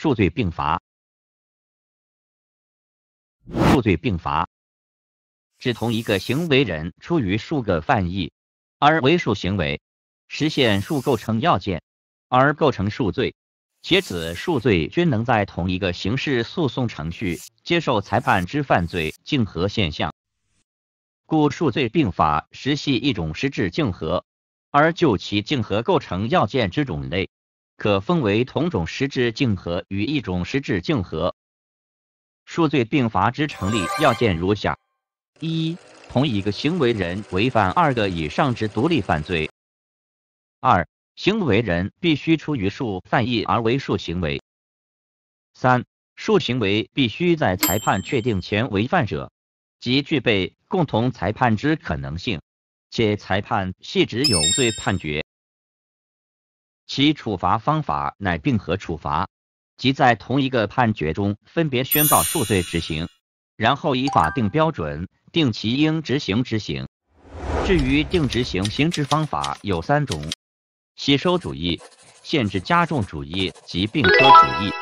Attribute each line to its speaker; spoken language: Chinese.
Speaker 1: 数罪并罚，数罪并罚，
Speaker 2: 指同一个行为人出于数个犯意而为数行为，实现数构成要件而构成数罪，且此数罪均能在同一个刑事诉讼程序接受裁判之犯罪竞合现象，故数罪并罚实系一种实质竞合，而就其竞合构成要件之种类。可分为同种实质竞合与一种实质竞合。数罪并罚之成立要件如下：一、同一个行为人违反二个以上之独立犯罪；二、行为人必须出于数犯意而为数行为；三、数行为必须在裁判确定前违犯者，即具备共同裁判之可能性，且裁判系指有罪判决。其处罚方法乃并合处罚，即在同一个判决中分别宣告数罪执行，然后以法定标准定其应执行执行。至于定执行刑之方法有三种：吸收主义、限制加重主义及并科主义。